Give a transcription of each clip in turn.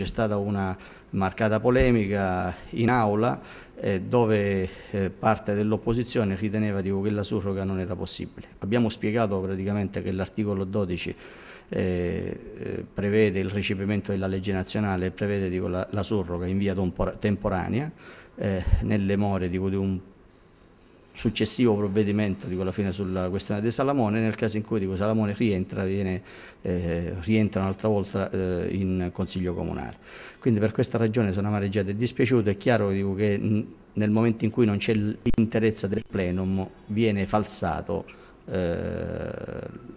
c'è stata una marcata polemica in aula eh, dove eh, parte dell'opposizione riteneva dico, che la surroga non era possibile. Abbiamo spiegato praticamente che l'articolo 12 eh, eh, prevede il ricepimento della legge nazionale e prevede dico, la, la, surroga in via temporanea eh, nelle more dico, di un successivo provvedimento di quella fine sulla questione di Salamone, nel caso in cui dico, Salamone rientra, viene, eh, rientra un'altra volta eh, in Consiglio Comunale. Quindi per questa ragione sono amareggiato e dispiaciuto, è chiaro dico, che nel momento in cui non c'è l'interezza del plenum viene falsato eh,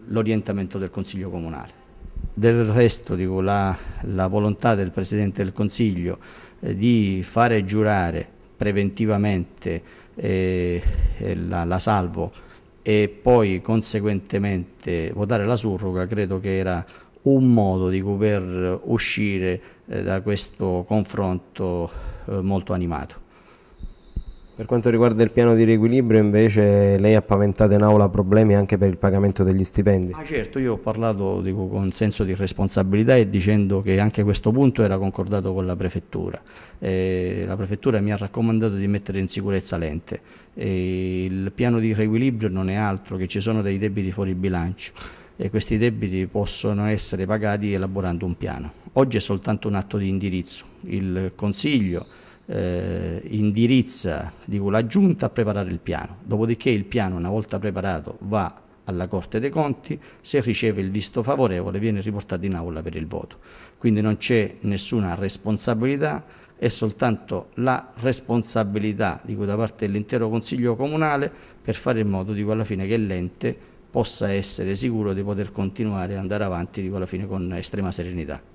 l'orientamento del Consiglio Comunale. Del resto dico, la, la, volontà del Presidente del Consiglio eh, di fare giurare preventivamente eh, la, la, salvo e poi conseguentemente votare la surroga credo che era un modo di poter uscire eh, da questo confronto eh, molto animato. Per quanto riguarda il piano di riequilibrio invece lei ha paventato in aula problemi anche per il pagamento degli stipendi. Ah, certo, io ho parlato dico, con senso di responsabilità e dicendo che anche questo punto era concordato con la prefettura. Eh, la prefettura mi ha raccomandato di mettere in sicurezza l'ente. Eh, il piano di riequilibrio non è altro che ci sono dei debiti fuori bilancio e questi debiti possono essere pagati elaborando un piano. Oggi è soltanto un atto di indirizzo. Il Consiglio eh, indirizza dico, la giunta a preparare il piano, dopodiché il piano una volta preparato va alla Corte dei Conti, se riceve il visto favorevole viene riportato in aula per il voto. Quindi non c'è nessuna responsabilità, è soltanto la responsabilità dico, da parte dell'intero Consiglio Comunale per fare in modo dico, alla fine che l'ente possa essere sicuro di poter continuare e andare avanti dico, alla fine con estrema serenità.